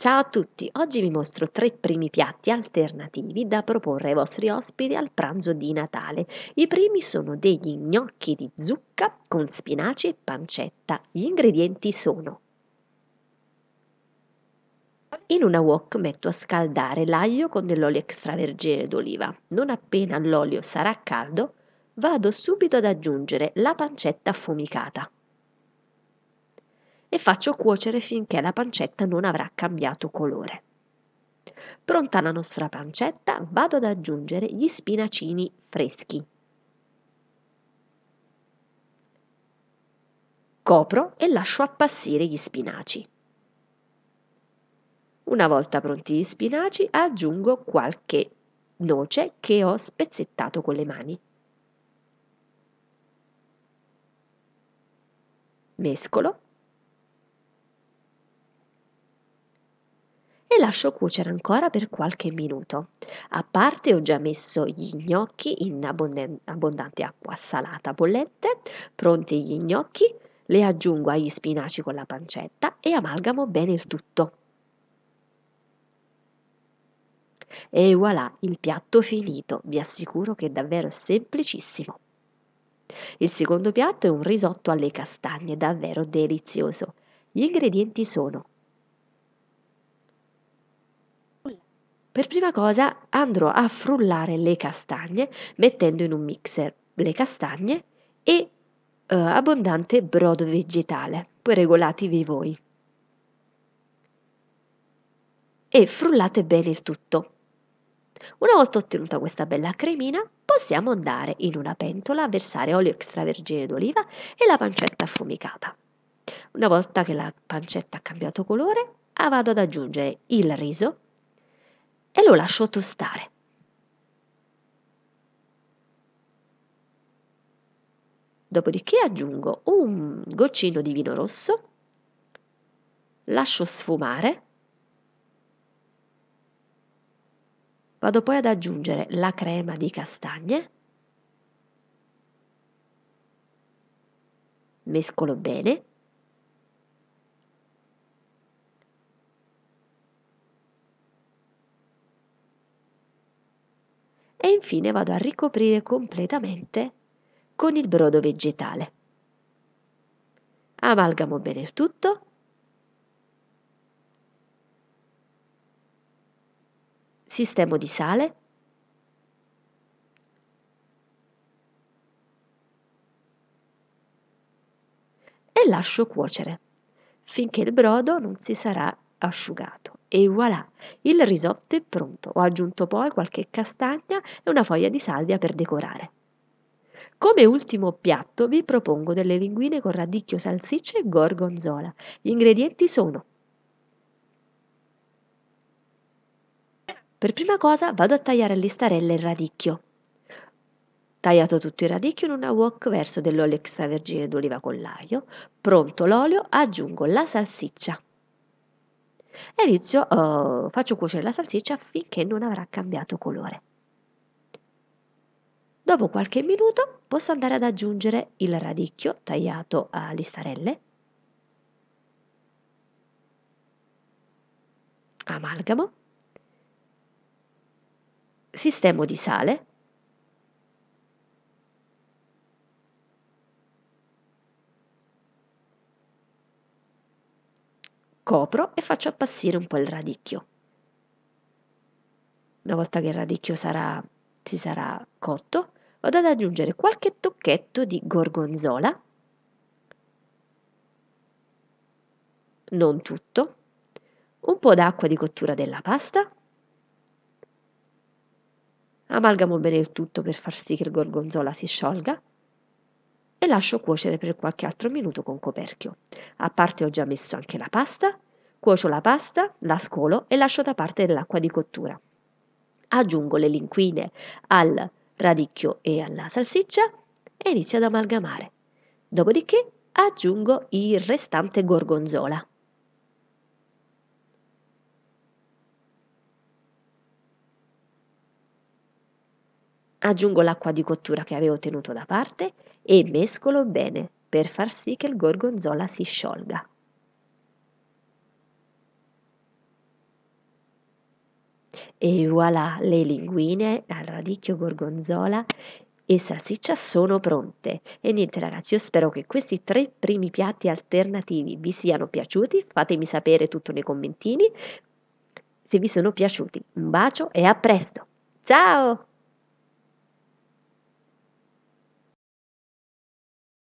Ciao a tutti, oggi vi mostro tre primi piatti alternativi da proporre ai vostri ospiti al pranzo di Natale. I primi sono degli gnocchi di zucca con spinaci e pancetta. Gli ingredienti sono in una wok metto a scaldare l'aglio con dell'olio extravergine d'oliva. Non appena l'olio sarà caldo, vado subito ad aggiungere la pancetta affumicata e faccio cuocere finché la pancetta non avrà cambiato colore. Pronta la nostra pancetta, vado ad aggiungere gli spinacini freschi. Copro e lascio appassire gli spinaci. Una volta pronti gli spinaci aggiungo qualche noce che ho spezzettato con le mani. Mescolo lascio cuocere ancora per qualche minuto. A parte ho già messo gli gnocchi in abbondante acqua salata bollente, pronti gli gnocchi, le aggiungo agli spinaci con la pancetta e amalgamo bene il tutto. E voilà il piatto finito, vi assicuro che è davvero semplicissimo. Il secondo piatto è un risotto alle castagne, davvero delizioso. Gli ingredienti sono Per prima cosa andrò a frullare le castagne mettendo in un mixer le castagne e eh, abbondante brodo vegetale, poi regolatevi voi. E frullate bene il tutto. Una volta ottenuta questa bella cremina, possiamo andare in una pentola a versare olio extravergine d'oliva e la pancetta affumicata. Una volta che la pancetta ha cambiato colore, vado ad aggiungere il riso e lo lascio tostare. Dopodiché aggiungo un goccino di vino rosso, lascio sfumare, vado poi ad aggiungere la crema di castagne, mescolo bene infine vado a ricoprire completamente con il brodo vegetale. Amalgamo bene il tutto. Sistemo di sale. E lascio cuocere finché il brodo non si sarà asciugato. E voilà, il risotto è pronto. Ho aggiunto poi qualche castagna e una foglia di salvia per decorare. Come ultimo piatto vi propongo delle linguine con radicchio, salsiccia e gorgonzola. Gli ingredienti sono Per prima cosa vado a tagliare a listarelle il radicchio. Tagliato tutto il radicchio in una wok verso dell'olio extravergine d'oliva con l'aglio. Pronto l'olio, aggiungo la salsiccia e inizio, uh, oh, faccio cuocere la salsiccia finché non avrà cambiato colore. Dopo qualche minuto posso andare ad aggiungere il radicchio tagliato a listarelle, amalgamo, sistemo di sale copro e faccio appassire un po' il radicchio. Una volta che il radicchio sarà, si sarà cotto, vado ad aggiungere qualche tocchetto di gorgonzola, non tutto, un po' d'acqua di cottura della pasta, amalgamo bene il tutto per far sì che il gorgonzola si sciolga e lascio cuocere per qualche altro minuto con coperchio. A parte ho già messo anche la pasta, cuocio la pasta, la scolo e lascio da parte dell'acqua di cottura. Aggiungo le linguine al radicchio e alla salsiccia e inizio ad amalgamare. Dopodiché aggiungo il restante gorgonzola Aggiungo l'acqua di cottura che avevo tenuto da parte e mescolo bene per far sì che il gorgonzola si sciolga. E voilà, le linguine al radicchio gorgonzola e salsiccia sono pronte. E niente ragazzi, io spero che questi tre primi piatti alternativi vi siano piaciuti, fatemi sapere tutto nei commentini se vi sono piaciuti. Un bacio e a presto. Ciao!